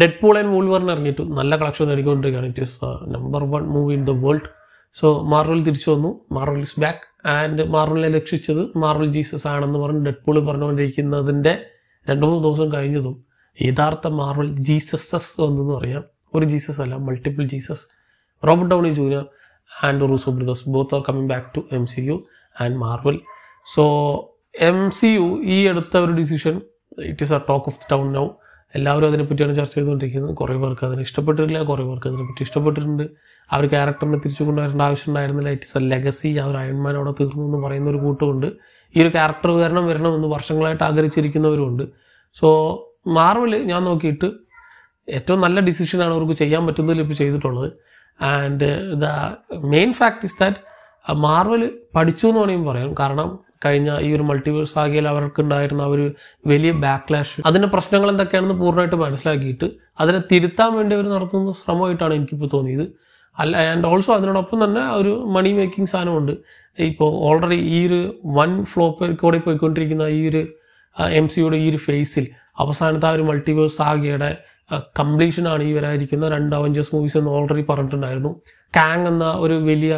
dead Deadpool and Wolverine ഇറങ്ങിയിട്ടു നല്ല collection നേടിക്കൊണ്ടിരിക്കുകയാണ് it is number one movie in the world so Marvel തിരിച്ചു വന്നു മാർവൽ ഇസ് ബാക്ക് ആൻഡ് മാർവലിനെ ലക്ഷിച്ചത് മാർവൽ ജീസസ് ആണെന്ന് പറഞ്ഞ് ഡെഡ് പൂൾ പറഞ്ഞുകൊണ്ടിരിക്കുന്നതിൻ്റെ രണ്ട് മൂന്ന് ദിവസം കഴിഞ്ഞതും യഥാർത്ഥ മാർവൽ ജീസസസ് വന്നെന്ന് പറയാം ഒരു ജീസസ് അല്ല multiple Jesus Robert Downey Junior and Russo brothers both are coming back to M C U and Marvel so M C U ഈ അടുത്ത ഒരു decision it is a talk of the town now എല്ലാവരും അതിനെപ്പറ്റിയാണ് ചർച്ച ചെയ്തുകൊണ്ടിരിക്കുന്നത് കുറേ പേർക്ക് അതിനെ ഇഷ്ടപ്പെട്ടിട്ടില്ല കുറേ പേർക്ക് അതിനെപ്പറ്റി ഇഷ്ടപ്പെട്ടിട്ടുണ്ട് ആ ഒരു ക്യാരക്ടറിനെ തിരിച്ചു കൊണ്ടുവരേണ്ട ആവശ്യം ഉണ്ടായിരുന്നില്ല ഇറ്റ്സ് എ ലെഗസി ആ ഒരു അയൺമാൻ അവിടെ തീർന്നു എന്ന് പറയുന്ന ഒരു കൂട്ടമുണ്ട് ഈ ഒരു ക്യാരക്ടർ വിവരണം വരണമെന്ന് വർഷങ്ങളായിട്ട് ആഗ്രഹിച്ചിരിക്കുന്നവരുണ്ട് സോ മാർവൽ ഞാൻ നോക്കിയിട്ട് ഏറ്റവും നല്ല ഡിസിഷനാണ് അവർക്ക് ചെയ്യാൻ പറ്റുന്നതിൽ ഇപ്പോൾ ചെയ്തിട്ടുള്ളത് and the main fact is that Marvel പഠിച്ചു എന്ന് വേണമെങ്കിൽ പറയാം കാരണം കഴിഞ്ഞ ഈ ഒരു മൾട്ടിവേഴ്സ് ആകെയിൽ അവർക്കുണ്ടായിരുന്ന ആ ഒരു വലിയ ബാക്ക്ലാഷ് അതിൻ്റെ പ്രശ്നങ്ങൾ എന്തൊക്കെയാണെന്ന് പൂർണ്ണമായിട്ട് മനസ്സിലാക്കിയിട്ട് അതിനെ തിരുത്താൻ വേണ്ടി അവർ നടത്തുന്ന ശ്രമമായിട്ടാണ് എനിക്കിപ്പോൾ തോന്നിയത് അല്ല ആൻഡ് ഓൾസോ അതിനോടൊപ്പം തന്നെ ഒരു മണി മേക്കിംഗ് സാധനമുണ്ട് ഇപ്പോൾ ഓൾറെഡി ഈ ഒരു വൺ ഫ്ലോപ്പ് കൂടെ പോയിക്കൊണ്ടിരിക്കുന്ന ഈ ഒരു എം സിയുടെ ഈ ഒരു ഫേസിൽ അവസാനത്തെ ആ ഒരു മൾട്ടിവേഴ്സ് ആകെയുടെ കംപ്ലീഷനാണ് ഈ വരായിരിക്കുന്ന രണ്ട് അവഞ്ചേഴ്സ് മൂവീസ് എന്ന് ഓൾറെഡി പറഞ്ഞിട്ടുണ്ടായിരുന്നു കാങ് എന്ന ഒരു വലിയ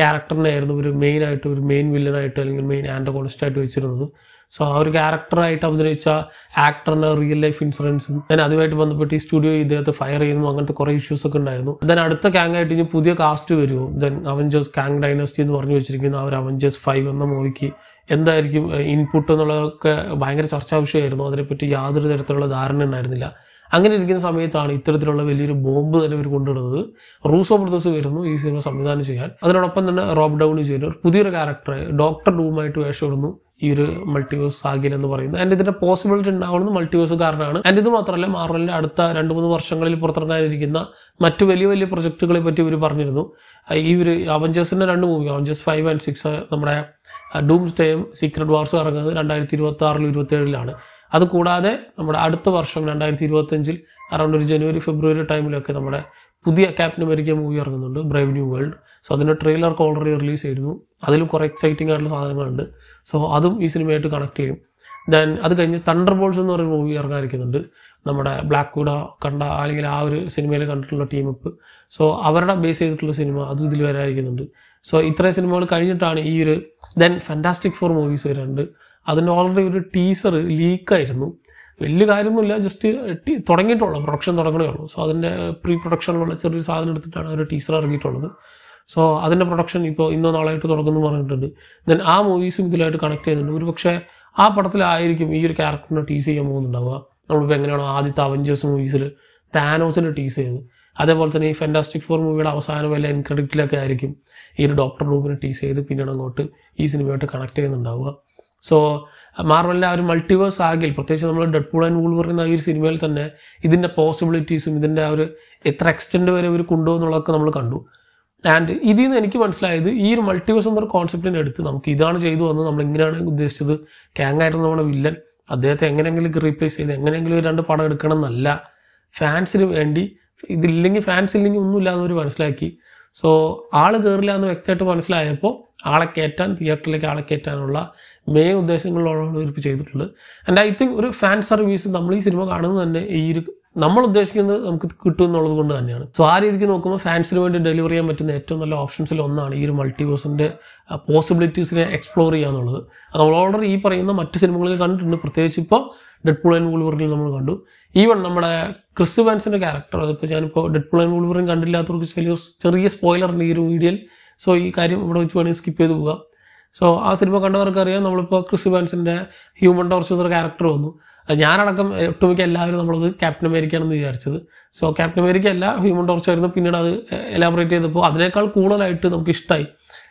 ക്യാരക്ടറിനായിരുന്നു ഒരു മെയിൻ ആയിട്ട് ഒരു മെയിൻ വില്ലനായിട്ട് അല്ലെങ്കിൽ മെയിൻ ആൻറ്റഗോണിസ്റ്റ് ആയിട്ട് വെച്ചിരുന്നത് സോ ആ ഒരു ക്യാരക്ടറായിട്ട് അഭിനയിച്ച ആക്ടറിൻ്റെ റിയൽ ലൈഫ് ഇൻഷുറൻസും ദെൻ അതുമായിട്ട് ബന്ധപ്പെട്ട് ഈ സ്റ്റുഡിയോ ഇദ്ദേഹത്തെ ഫയർ ചെയ്യുന്നു അങ്ങനത്തെ കുറേ ഇഷ്യൂസ് ഒക്കെ ഉണ്ടായിരുന്നു ദൻ അടുത്ത കാങ് ആയിട്ട് ഇനി പുതിയ കാസ്റ്റ് വരുമോ ദെൻ അവഞ്ചേഴ്സ് ക്യാങ് ഡൈനസ്റ്റി എന്ന് പറഞ്ഞു വെച്ചിരിക്കുന്ന ആ ഒരു അവഞ്ചേഴ്സ് ഫൈവ് എന്ന മൂവിക്ക് എന്തായിരിക്കും ഇൻപുട്ട് എന്നുള്ളതൊക്കെ ഭയങ്കര ചർച്ചാ വിഷയമായിരുന്നു അതിനെപ്പറ്റി യാതൊരു തരത്തിലുള്ള ധാരണ ഉണ്ടായിരുന്നില്ല അങ്ങനെ ഇരിക്കുന്ന സമയത്താണ് ഇത്തരത്തിലുള്ള വലിയൊരു ബോംബ് തന്നെ ഇവർ കൊണ്ടുവരുന്നത് റൂസോ ബ്രദേഴ്സ് വരുന്നു ഈ സിനിമ സംവിധാനം ചെയ്യാൻ അതിനോടൊപ്പം തന്നെ റോബ് ഡൗണി ജൂനിയർ പുതിയൊരു ക്യാരക്ടറെ ഡോക്ടർ ഡൂമായിട്ട് വേഷമിടുന്നു ഈ ഒരു മൾട്ടിവേഴ്സ് സാഗിൽ എന്ന് പറയുന്നത് ആൻഡ് ഇതിന്റെ പോസിബിലിറ്റി ഉണ്ടാവുന്നത് മൾട്ടിവേഴ്സ് കാരണമാണ് ആൻഡ് ഇത് മാത്രമല്ല മാർവലിൻ്റെ അടുത്ത രണ്ട് മൂന്ന് വർഷങ്ങളിൽ പുറത്തിറങ്ങാനിരിക്കുന്ന മറ്റു വലിയ വലിയ പ്രൊജക്ടുകളെ പറ്റി ഇവർ പറഞ്ഞിരുന്നു ഈ ഒരു അവഞ്ചേഴ്സിന്റെ രണ്ട് movie Avengers five and six നമ്മുടെ ഡൂംസ് ഡേയും സീക്രട്ട് വാർസും ഇറങ്ങുന്നത് രണ്ടായിരത്തി ഇരുപത്തി ആറിലും ഇരുപത്തി ഏഴിലാണ് അതുകൂടാതെ നമ്മുടെ അടുത്ത വർഷം രണ്ടായിരത്തി ഇരുപത്തഞ്ചിൽ അറൗണ്ട് ഒരു ജനുവരി ഫെബ്രുവരി ടൈമിലൊക്കെ നമ്മുടെ പുതിയ ക്യാപ്റ്റൻ അമേരിക്ക മൂവി ഇറങ്ങുന്നുണ്ട് ബ്രൈവ് ന്യൂ വേൾഡ് സോ അതിൻ്റെ ട്രെയിലർക്ക് ഓൾറെഡി റിലീസ് ചെയ്തിരുന്നു അതിലും കുറേ എക്സൈറ്റിംഗ് ആയിട്ടുള്ള സാധനങ്ങളുണ്ട് സോ അതും ഈ സിനിമയായിട്ട് കണക്ട് ചെയ്യും ദെൻ അത് കഴിഞ്ഞ് തണ്ടർ ബോൾസ് എന്ന് പറയുന്ന മൂവി ഇറങ്ങാനിരിക്കുന്നുണ്ട് നമ്മുടെ ബ്ലാക്ക് കൂട കണ്ട അല്ലെങ്കിൽ ആ ഒരു സിനിമയിൽ കണ്ടിട്ടുള്ള ടീം അപ്പ് സോ അവരുടെ ബേസ് ചെയ്തിട്ടുള്ള സിനിമ അതും ഇതിൽ വരാതിരിക്കുന്നുണ്ട് സോ ഇത്രയും സിനിമകൾ കഴിഞ്ഞിട്ടാണ് ഈ ഒരു ദെൻ ഫാൻറ്റാസ്റ്റിക് ഫോർ മൂവീസ് വരുന്നുണ്ട് അതിൻ്റെ ഓൾറെഡി ഒരു ടീസർ ലീക്കായിരുന്നു വലിയ കാര്യമൊന്നുമില്ല ജസ്റ്റ് തുടങ്ങിയിട്ടുള്ളൂ പ്രൊഡക്ഷൻ തുടങ്ങണേ ഉള്ളൂ സോ അതിൻ്റെ പ്രീ പ്രൊഡക്ഷനിലുള്ള ചെറിയ സാധനം എടുത്തിട്ടാണ് ഒരു ടീസർ ഇറങ്ങിയിട്ടുള്ളത് സോ അതിൻ്റെ പ്രൊഡക്ഷൻ ഇപ്പോൾ ഇന്നോ നാളായിട്ട് തുടങ്ങുന്നു പറഞ്ഞിട്ടുണ്ട് ദെൻ ആ മൂവീസും ഇതിലായിട്ട് കണക്ട് ചെയ്യുന്നുണ്ട് ഒരു പക്ഷേ ആ പടത്തിലായിരിക്കും ഈ ഒരു ക്യാരക്ടറിനെ ടീസ് ചെയ്യാൻ പോകുന്നുണ്ടാവുക നമ്മളിപ്പോൾ എങ്ങനെയാണോ ആദ്യത്തെ അവഞ്ചേഴ്സ് മൂവീസിൽ താനോസിനെ ടീസ് ചെയ്തത് അതേപോലെ തന്നെ ഈ ഫെൻറ്റാസ്റ്റിക് ഫോർ മൂവിയുടെ അവസാനം വല്ല എൻക്രെഡിറ്റിലൊക്കെ ആയിരിക്കും ഈ ഒരു ഡോക്ടർ റൂമിനെ ടീസ് ചെയ്ത് പിന്നീട് അങ്ങോട്ട് ഈ സിനിമയായിട്ട് കണക്ട് ചെയ്യുന്നുണ്ടാവുക സോ മാർവലിൻ്റെ ആ ഒരു മൾട്ടിവേഴ്സ് ആകിൽ പ്രത്യേകിച്ച് നമ്മൾ ഡെഡ് പൂൾ ആൻഡ് വൂൾ പറയുന്ന ഈ ഒരു സിനിമയിൽ തന്നെ ഇതിൻ്റെ പോസിബിലിറ്റീസും ഇതിൻ്റെ ആ ഒരു എത്ര എക്സ്റ്റെൻഡ് വരെ ഒരു കൊണ്ടുപോകുന്നുള്ളതൊക്കെ നമ്മൾ കണ്ടു ആൻഡ് ഇതിൽ നിന്ന് എനിക്ക് മനസ്സിലായത് ഈ ഒരു മൾട്ടിവേഴ്സ് എന്നൊരു കോൺസെപ്റ്റിനെ എടുത്ത് നമുക്ക് ഇതാണ് ചെയ്തു വന്നത് നമ്മൾ ഇങ്ങനെയാണ് ഉദ്ദേശിച്ചത് ക്യാങ്ങായിരുന്നു നമ്മുടെ വില്ലൻ അദ്ദേഹത്തെ എങ്ങനെയെങ്കിലും റീപ്ലേസ് ചെയ്ത് എങ്ങനെയെങ്കിലും രണ്ട് പടം എടുക്കണം എന്നല്ല ഫാൻസിന് വേണ്ടി ഇതില്ലെങ്കിൽ ഫാൻസ് ഇല്ലെങ്കിൽ ഒന്നുമില്ല മനസ്സിലാക്കി സോ ആള് കയറില്ല എന്ന് വ്യക്തമായിട്ട് മനസ്സിലായപ്പോൾ ആളെ കയറ്റാൻ തിയേറ്ററിലേക്ക് ആളെ കയറ്റാനുള്ള മെയിൻ ഉദ്ദേശങ്ങളോട് ഒരുപ്പ് ചെയ്തിട്ടുള്ളത് ആൻഡ് ഐ തിങ്ക് ഒരു ഫാൻ സർവീസ് നമ്മൾ ഈ സിനിമ കാണുന്നത് തന്നെ ഈ ഒരു നമ്മൾ ഉദ്ദേശിക്കുന്നത് നമുക്ക് കിട്ടും എന്നുള്ളത് കൊണ്ട് തന്നെയാണ് സോ ആ രീതിക്ക് നോക്കുമ്പോൾ ഫാൻസിന് വേണ്ടി ഡെലിവറി ചെയ്യാൻ പറ്റുന്ന ഏറ്റവും നല്ല ഓപ്ഷൻസിൽ ഒന്നാണ് ഈ ഒരു മൾട്ടിവേഴ്സിൻ്റെ പോസിബിലിറ്റീസിനെ എക്സ്പ്ലോർ ചെയ്യുക എന്നുള്ളത് അത് നമ്മൾ ഓൾറെഡി ഈ പറയുന്ന മറ്റ് സിനിമകളിൽ കണ്ടിട്ടുണ്ട് പ്രത്യേകിച്ച് ഇപ്പോൾ ഡെഡ്പൂൾ ആൻഡ് വൂൾവറിൽ നമ്മൾ കണ്ടു ഈവൺ നമ്മുടെ ക്രിസ് വാൻസിൻ്റെ ക്യാരക്ടർ അതിപ്പോൾ ഞാനിപ്പോൾ ഡെഡ്പൂൾ ആൻഡ് വൂൾവറിൻ കണ്ടില്ലാത്തവർക്ക് ചെറിയ ചെറിയ സ്പോയിലറിൻ്റെ ഈ ഒരു വീഡിയോയിൽ സോ ഈ കാര്യം ഇവിടെ വെച്ച് വേണമെങ്കിൽ സ്കിപ്പ് ചെയ്ത് പോകാം സോ ആ സിനിമ കണ്ടവർക്കറിയാം നമ്മളിപ്പോൾ ക്രിസ് വാൻസിൻ്റെ ഹ്യൂമൻ ടോർച്ചർ ക്യാരക്ടർ വന്നു ഞാനടക്കം ഒട്ടുമിക്ക എല്ലാവരും നമ്മളത് ക്യാപ്റ്റൻ അമേരിക്കയാണെന്ന് വിചാരിച്ചത് സോ ക്യാപ്റ്റൻ അമേരിക്ക അല്ല ഹ്യൂമൻ ടോർച്ച് ആയിരുന്നു പിന്നീട് അത് എലാബറേറ്റ് ചെയ്തപ്പോൾ അതിനേക്കാൾ കൂടുതലായിട്ട് നമുക്ക് ഇഷ്ടമായി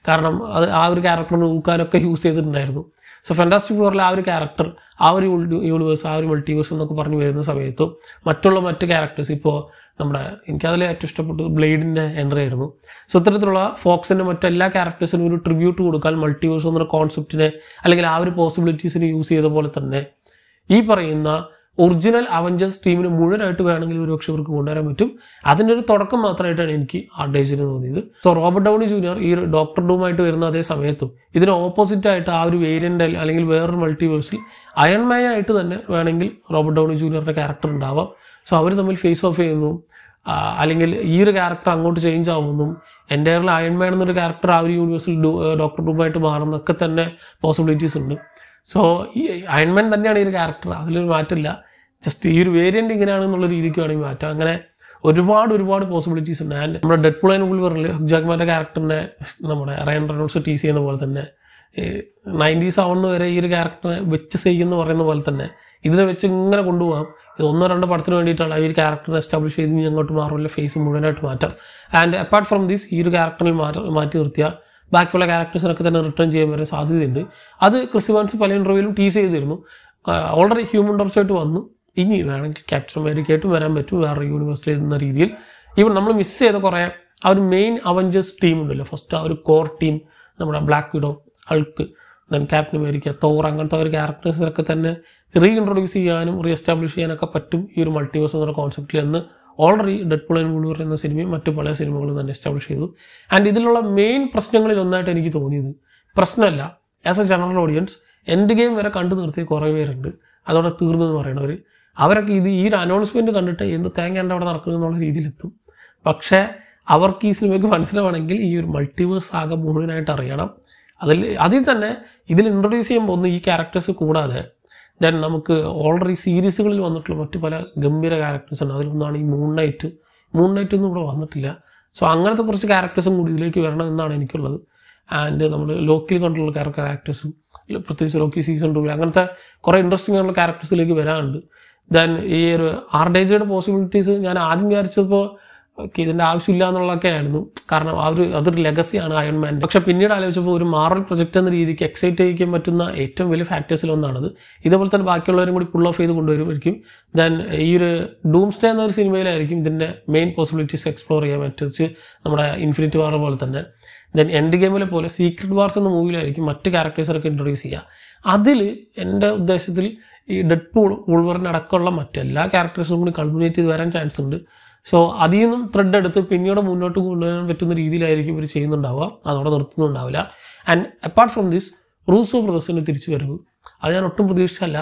കാരണം അത് ആ ഒരു ക്യാരക്ടറിന് ഊക്കാനൊക്കെ യൂസ് ചെയ്തിട്ടുണ്ടായിരുന്നു സോ ഫെൻറ്റാസ്റ്റിക് ഫോറിലെ ആ ഒരു ക്യാരക്ടർ ആ ഒരു യൂണിവേഴ്സ് ആ ഒരു മൾട്ടിവേഴ്സ് എന്നൊക്കെ പറഞ്ഞു വരുന്ന സമയത്തും മറ്റുള്ള മറ്റ് ക്യാരക്ടേഴ്സ് ഇപ്പോൾ നമ്മുടെ എനിക്കതിൽ ഏറ്റവും ഇഷ്ടപ്പെട്ടത് ബ്ലേഡിൻ്റെ എൻട്രി ആയിരുന്നു സോ ഇത്തരത്തിലുള്ള ഫോക്സിൻ്റെ മറ്റെല്ലാ ക്യാരക്ടേഴ്സിനും ഒരു ട്രിബ്യൂട്ട് കൊടുക്കാൻ മൾട്ടിവേഴ്സ് എന്നൊരു കോൺസെപ്റ്റിനെ അല്ലെങ്കിൽ ആ ഒരു പോസിബിലിറ്റീസിന് യൂസ് ചെയ്ത പോലെ തന്നെ ഈ പറയുന്ന ഒറിജിനൽ അവഞ്ചേഴ്സ് ടീമിന് മുഴുവനായിട്ട് വേണമെങ്കിൽ ഒരുപക്ഷെ ഇവർക്ക് കൊണ്ടുവരാൻ പറ്റും അതിൻ്റെ ഒരു തുടക്കം മാത്രമായിട്ടാണ് എനിക്ക് അഡ്വൈസിന് തോന്നിയത് സോ റോബർട്ട് ഡൗണി ജൂനിയർ ഈ ഡോക്ടർ ഡൂമായിട്ട് വരുന്ന അതേ സമയത്തും ഇതിന് ഓപ്പോസിറ്റ് ആയിട്ട് ആ ഒരു വേരിയൻ്റ് അല്ലെങ്കിൽ വേറൊരു മൾട്ടിവേഴ്സിൽ അയൺമാൻ ആയിട്ട് തന്നെ വേണമെങ്കിൽ റോബർട്ട് ഡൗണി ജൂനിയറിന്റെ ക്യാരക്ടർ ഉണ്ടാവാം സോ അവർ തമ്മിൽ ഫേസ് ഓഫ് ചെയ്യുന്നു അല്ലെങ്കിൽ ഈ ഒരു ക്യാരക്ടർ അങ്ങോട്ട് ചേഞ്ച് ആവുന്നു എൻ്റെ അയൺമാൻ എന്നൊരു ക്യാരക്ടർ ആ ഒരു യൂണിവേഴ്സിൽ ഡോക്ടർ ഡൂമായിട്ട് മാറുന്നൊക്കെ തന്നെ പോസിബിലിറ്റീസ് ഉണ്ട് സോ ഈ അയൺമാൻ തന്നെയാണ് ഈ ഒരു ക്യാരക്ടർ അതിലൊരു മാറ്റമില്ല ജസ്റ്റ് ഈ ഒരു വേരിയൻ്റ് ഇങ്ങനെയാണ് എന്നുള്ള രീതിക്ക് വേണമെങ്കിൽ മാറ്റാം അങ്ങനെ ഒരുപാട് ഒരുപാട് പോസിബിലിറ്റീസ് ഉണ്ട് ആൻഡ് നമ്മുടെ ഡെഡ് പുൾ ആൻഡ് ഉൾവറിൽ ജാക്മാൻ്റെ ക്യാരക്ടറിനെ നമ്മുടെ റയൻ റെനോൾസ് ടീസ് ചെയ്യുന്ന പോലെ തന്നെ നയൻറ്റീസ് ആവുന്ന വരെ ഈ ഒരു ക്യാരക്ടറിനെ വെച്ച് ചെയ്യുന്ന പറയുന്ന പോലെ തന്നെ ഇതിനെ വെച്ച് ഇങ്ങനെ കൊണ്ടുപോകാം ഇത് ഒന്നോ രണ്ടോ പടത്തിന് വേണ്ടിയിട്ടാണ് ഈ ഒരു ക്യാരക്ടറിനെ എസ്റ്റാബ്ലിഷ് ചെയ്ത് ഇങ്ങോട്ട് മാറുമല്ലോ ഫേസ് മുഴുവനായിട്ട് മാറ്റാം ആൻഡ് അപ്പാർട്ട് ഫ്രം ദീസ് ഈ ഒരു ക്യാരക്ടറിൽ മാറ്റി നിർത്തിയാൽ ബാക്കിയുള്ള ക്യാരക്ടേഴ്സിനൊക്കെ തന്നെ റിട്ടേൺ ചെയ്യാൻ വരെ സാധ്യതയുണ്ട് അത് ക്രിസ് പല ഇൻ്റർവ്യൂവിലും ടീസ് ചെയ്തിരുന്നു ഓൾറെഡി ഹ്യൂമൻ ടോർച്ചായിട്ട് വന്നു ഇനി വേണമെങ്കിൽ ക്യാപ്റ്റൻ അമേരിക്കയായിട്ടും വരാൻ പറ്റും വേറെ യൂണിവേഴ്സിൽ എന്ന രീതിയിൽ ഈവൻ നമ്മൾ മിസ് ചെയ്ത കുറേ ആ ഒരു മെയിൻ അവഞ്ചേഴ്സ് ടീം ഉണ്ടല്ലോ ഫസ്റ്റ് ആ ഒരു കോർ ടീം നമ്മുടെ Black Widow Hulk then Captain America Thor അങ്ങനത്തെ ഒരു ക്യാരക്ടേഴ്സിനൊക്കെ തന്നെ റീ ഇൻട്രൊഡ്യൂസ് ചെയ്യാനും റീ എസ്റ്റാബ്ലിഷ് ചെയ്യാനൊക്കെ പറ്റും ഈ ഒരു മൾട്ടിവേഴ്സ് എന്നുള്ള കോൺസെപ്റ്റിൽ എന്ന് ഓൾറെഡി ഡെഡ് പുൾ ആൻഡ് ബുൾ എന്ന സിനിമയും മറ്റു പല സിനിമകളും തന്നെ എസ്റ്റാബ്ലിഷ് ചെയ്തു ആൻഡ് ഇതിലുള്ള മെയിൻ പ്രശ്നങ്ങളിൽ ഒന്നായിട്ട് എനിക്ക് തോന്നിയത് പ്രശ്നമല്ല as a general audience Endgame വരെ കണ്ടു നിർത്തിയ കുറേ പേരുണ്ട് അതോടെ എന്ന് പറയണവർ അവരൊക്കെ ഇത് ഈ ഒരു അനൗൺസ്മെൻറ്റ് കണ്ടിട്ട് എന്ത് എൻ്റെ അവിടെ നടക്കുന്നു എന്നുള്ള രീതിയിലെത്തും പക്ഷേ അവർക്ക് ഈ സിനിമയ്ക്ക് മനസ്സിലാവണമെങ്കിൽ ഈ ഒരു മൾട്ടിവേഴ്സ് ആകെ മുഴുവനായിട്ട് അറിയണം അതിൽ അതിൽ തന്നെ ഇതിൽ ഇൻട്രൊഡ്യൂസ് ചെയ്യുമ്പോൾ പോകുന്ന ഈ ക്യാരക്ടേഴ്സ് കൂടാതെ ദെൻ നമുക്ക് ഓൾറെഡി സീരീസുകളിൽ വന്നിട്ടുള്ള മറ്റു പല ഗംഭീര ക്യാരക്ടേഴ്സ് ഉണ്ട് അതിലൊന്നാണ് ഈ മൂൺ നൈറ്റ് മൂൺ നൈറ്റ് ഒന്നും ഇവിടെ വന്നിട്ടില്ല സോ അങ്ങനത്തെ കുറച്ച് ക്യാരക്ടേഴ്സും കൂടി ഇതിലേക്ക് വരണം എന്നാണ് എനിക്കുള്ളത് ആൻഡ് നമ്മൾ ലോക്കിൽ കണ്ടുള്ള ക്യാരക്ടേഴ്സും പ്രത്യേകിച്ച് ലോക്കി സീസൺ ടൂ അങ്ങനത്തെ കുറേ ഇൻട്രസ്റ്റിംഗ് ആയിട്ടുള്ള ക്യാരക്ടേഴ്സിലേക്ക് വരാനുണ്ട് ദെൻ ഈ ഒരു ഡേജയുടെ പോസിബിലിറ്റീസ് ഞാൻ ആദ്യം വിചാരിച്ചപ്പോൾ ഓക്കെ ഇതിന്റെ ആവശ്യമില്ല എന്നുള്ളതൊക്കെ ആയിരുന്നു കാരണം ആ ഒരു അതൊരു ലെഗസിയാണ് അയൺമാൻ്റെ പക്ഷെ പിന്നീട് ആലോചിച്ചപ്പോൾ ഒരു മാറൽ പ്രൊജക്റ്റ് എന്ന രീതിക്ക് എക്സൈറ്റ് ചെയ്യിക്കാൻ പറ്റുന്ന ഏറ്റവും വലിയ ഫാക്ടേഴ്സിൽ ഒന്നാണത് ഇതേപോലെ തന്നെ ബാക്കിയുള്ളവരും കൂടി പുൾ ഓഫ് ചെയ്ത് കൊണ്ടുവരുമായിരിക്കും ദെൻ ഈ ഒരു ഡൂംസ്ഡേ എന്നൊരു സിനിമയിലായിരിക്കും ഇതിൻ്റെ മെയിൻ പോസിബിലിറ്റീസ് എക്സ്പ്ലോർ ചെയ്യാൻ പറ്റിച്ച് നമ്മുടെ ഇൻഫിനിറ്റി വാർ പോലെ തന്നെ ദെൻ എൻഡ് ഗെയിമിലെ പോലെ സീക്രട്ട് വാർസ് എന്ന മൂവിയിലായിരിക്കും മറ്റ് ക്യാരക്ടേഴ്സൊക്കെ ഇൻട്രൊഡ്യൂസ് ചെയ്യുക അതിൽ എൻ്റെ ഉദ്ദേശത്തിൽ ഈ ഡെഡ് പൂൾ ഉൾവറിനടക്കമുള്ള മറ്റെല്ലാ ക്യാരക്ടേഴ്സും കൂടി കൾമിനേറ്റ് ചെയ്ത് വരാൻ ചാൻസ് ഉണ്ട് സോ അതിൽ നിന്നും ത്രെഡ് എടുത്ത് പിന്നീട് മുന്നോട്ട് കൊണ്ടുവരാൻ പറ്റുന്ന രീതിയിലായിരിക്കും ഇവർ ചെയ്യുന്നുണ്ടാവുക അതോടെ നിർത്തുന്നുണ്ടാവില്ല and apart from this Russo ബ്രദേഴ്സിൻ്റെ തിരിച്ചു വരവ് അത് ഞാൻ ഒട്ടും പ്രതീക്ഷിച്ചല്ല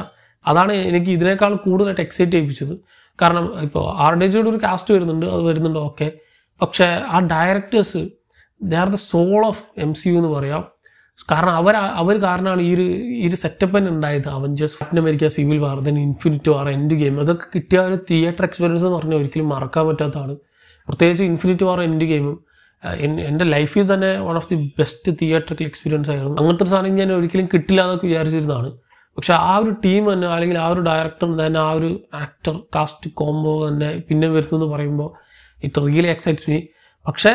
അതാണ് എനിക്ക് ഇതിനേക്കാൾ കൂടുതലായിട്ട് എക്സൈറ്റ് ചെയ്യിപ്പിച്ചത് കാരണം ഇപ്പോൾ ആർ ഡേജിയുടെ ഒരു കാസ്റ്റ് വരുന്നുണ്ട് അത് വരുന്നുണ്ട് ഓക്കെ പക്ഷേ ആ directors they are the soul of M C U എന്ന് പറയാം കാരണം അവർ അവർ കാരണമാണ് ഈ ഒരു ഈ ഒരു സെറ്റപ്പ് തന്നെ ഉണ്ടായത് Avengers Captain America Civil War then Infinity War Endgame അതൊക്കെ കിട്ടിയ ഒരു തിയേറ്റർ എക്സ്പീരിയൻസ് എന്ന് പറഞ്ഞാൽ ഒരിക്കലും മറക്കാൻ പറ്റാത്തതാണ് പ്രത്യേകിച്ച് ഇൻഫിനിറ്റ് വാർ എൻഡ് ഗെയിമും എൻ്റെ ലൈഫിൽ തന്നെ one of the best theatre experience ആയിരുന്നു അങ്ങനത്തെ സാധനം ഞാൻ ഒരിക്കലും കിട്ടില്ല എന്നൊക്കെ വിചാരിച്ചിരുന്നതാണ് പക്ഷെ ആ ഒരു ടീം തന്നെ അല്ലെങ്കിൽ ആ ഒരു ഡയറക്ടർ തന്നെ ആ ഒരു ആക്ടർ കാസ്റ്റ് കോംബോ തന്നെ പിന്നെ വരുന്നു എന്ന് പറയുമ്പോൾ ഇറ്റ് റിയലി എക്സൈറ്റ്സ് മീ പക്ഷേ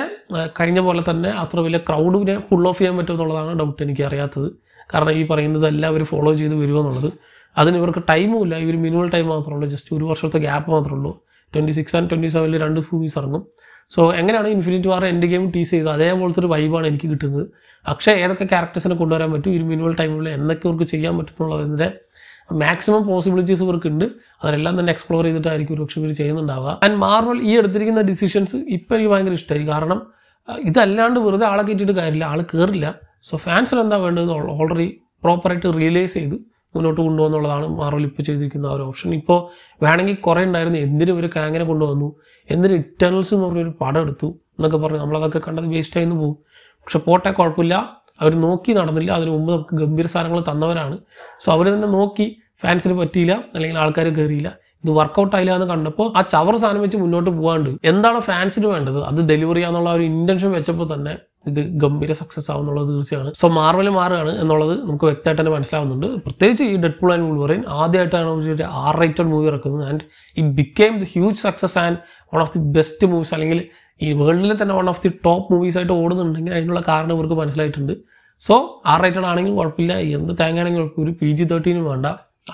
കഴിഞ്ഞ പോലെ തന്നെ അത്ര വലിയ ക്രൗഡിനെ പുൾ ഓഫ് ചെയ്യാൻ പറ്റുമെന്നുള്ളതാണ് ഡൗട്ട് എനിക്ക് അറിയാത്തത് കാരണം ഈ പറയുന്നത് എല്ലാവരും ഫോളോ ചെയ്ത് എന്നുള്ളത് അതിന് ഇവർക്ക് ടൈമും ഇല്ല ഇവർ മിനിമം ടൈം മാത്രമേ ഉള്ളൂ ജസ്റ്റ് ഒരു വർഷത്തെ ഗ്യാപ്പ് മാത്രമേ ഉള്ളൂ ട്വൻറ്റി സിക്സ് ആൻഡ് ട്വൻറ്റി സെവനിൽ രണ്ട് മൂവീസ് ഇറങ്ങും സോ എങ്ങനെയാണ് ഇൻഫിനിറ്റി വാർ എൻ്റെ ഗെയിം ടീസ് ചെയ്ത് അതേപോലത്തെ ഒരു വൈബാണ് എനിക്ക് കിട്ടുന്നത് പക്ഷേ ഏതൊക്കെ ക്യാരക്ടേഴ്സിനെ കൊണ്ടുവരാൻ പറ്റും ഒരു മിനിമം ടൈമിൽ എന്തൊക്കെ അവർക്ക് ചെയ്യാൻ പറ്റുന്നുള്ളതിൻ്റെ മാക്സിമം പോസിബിലിറ്റീസ് ഇവർക്കുണ്ട് അതെല്ലാം തന്നെ എക്സ്പ്ലോർ ചെയ്തിട്ടായിരിക്കും ഒരു പക്ഷേ ഇവർ ചെയ്യുന്നുണ്ടാവുക ആൻഡ് മാർവൽ ഈ എടുത്തിരിക്കുന്ന ഡിസിഷൻസ് ഇപ്പം എനിക്ക് ഭയങ്കര ഇഷ്ടമായി കാരണം ഇതല്ലാണ്ട് വെറുതെ ആളെ കയറ്റിയിട്ട് കാര്യമില്ല ആൾ കയറില്ല സോ ഫാൻസിന് എന്താ വേണ്ടത് ഓൾറെഡി പ്രോപ്പറായിട്ട് റിയലൈസ് ചെയ്ത് മുന്നോട്ട് കൊണ്ടുപോകുന്നതാണ് മാർവൽ ഇപ്പോൾ ചെയ്തിരിക്കുന്ന ഒരു ഓപ്ഷൻ ഇപ്പോൾ വേണമെങ്കിൽ കുറേ ഉണ്ടായിരുന്നു എന്തിനും ഒരു കാങ്ങനെ കൊണ്ടുവന്നു എന്തിനും ഇറ്റേണൽസ് എന്ന് പറഞ്ഞൊരു പടം എടുത്തു എന്നൊക്കെ പറഞ്ഞു നമ്മളതൊക്കെ കണ്ടത് വേസ്റ്റ് ആയിരുന്നു പോകും പക്ഷെ പോട്ടെ കുഴപ്പമില്ല അവർ നോക്കി നടന്നില്ല അതിനു മുമ്പ് നമുക്ക് ഗംഭീര സാധനങ്ങൾ തന്നവരാണ് സോ അവർ തന്നെ നോക്കി ഫാൻസിന് പറ്റിയില്ല അല്ലെങ്കിൽ ആൾക്കാർ കയറിയില്ല ഇത് വർക്കൗട്ടായില്ല എന്ന് കണ്ടപ്പോൾ ആ ചവർ സാധനം വെച്ച് മുന്നോട്ട് പോകാണ്ട് എന്താണ് ഫാൻസിന് വേണ്ടത് അത് ഡെലിവറി ചെയ്യാന്നുള്ള ഒരു ഇന്റൻഷൻ വെച്ചപ്പോൾ തന്നെ ഇത് ഗംഭീര സക്സസ് എന്നുള്ളത് തീർച്ചയാണ് സോ മാർവൽ മാറുകയാണ് എന്നുള്ളത് നമുക്ക് വ്യക്തമായിട്ട് തന്നെ മനസ്സിലാവുന്നുണ്ട് പ്രത്യേകിച്ച് ഈ ഡെഡ്പൂൾ ആൻഡ് വുൾവറിൻ ആദ്യമായിട്ടാണ് ഒരു ആർ റൈറ്റഡ് മൂവി ഇറക്കുന്നത് and it became the huge success and one of the best movies അല്ലെങ്കിൽ ഈ വേൾഡിലെ തന്നെ വൺ ഓഫ് ദി ടോപ്പ് ആയിട്ട് ഓടുന്നുണ്ടെങ്കിൽ അതിനുള്ള കാരണം ഇവർക്ക് മനസ്സിലായിട്ടുണ്ട് സോ ആർ റേറ്റഡ് ആണെങ്കിലും കുഴപ്പമില്ല എന്ത് തേങ്ങയാണെങ്കിലും ഒരു പി ജി തേർട്ടീനും വേണ്ട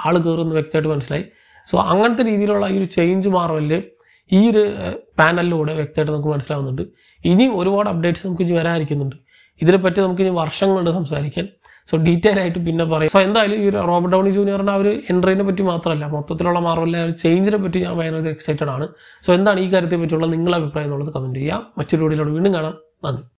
ആൾ കയറുന്ന വ്യക്തമായിട്ട് മനസ്സിലായി സോ അങ്ങനത്തെ രീതിയിലുള്ള ഈ ഒരു ചേഞ്ച് മാറവല് ഈ ഒരു പാനലിലൂടെ വ്യക്തമായിട്ട് നമുക്ക് മനസ്സിലാവുന്നുണ്ട് ഇനി ഒരുപാട് അപ്ഡേറ്റ്സ് നമുക്ക് ഇനി വരാനിരിക്കുന്നുണ്ട് ഇതിനെപ്പറ്റി നമുക്ക് ഇനി വർഷങ്ങളുണ്ട് സംസാരിക്കാൻ സോ ഡീറ്റെയിൽ ആയിട്ട് പിന്നെ പറയാം സോ എന്തായാലും ഈ ഒരു റോബർട്ട് ഡൗണി ജൂനിയറിൻ്റെ ആ ഒരു എൻട്രീനെ പറ്റി മാത്രമല്ല മൊത്തത്തിലുള്ള മാർവലിലെ ഒരു ചേഞ്ചിനെ പറ്റി ഞാൻ ഭയങ്കര എക്സൈറ്റഡ് ആണ് സോ എന്താണ് ഈ കാര്യത്തെ പറ്റിയുള്ള നിങ്ങളുടെ അഭിപ്രായം എന്നുള്ളത് കമൻറ്റ് ചെയ്യാം മറ്റൊരു വീഡിയോയിലൂടെ വീണ്ടും കാണാം നന്ദി